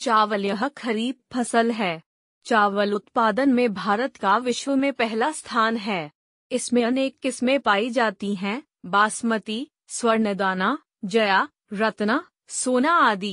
चावल यह खरीफ फसल है चावल उत्पादन में भारत का विश्व में पहला स्थान है इसमें अनेक किस्में पाई जाती हैं बासमती स्वर्णदाना जया रत्ना सोना आदि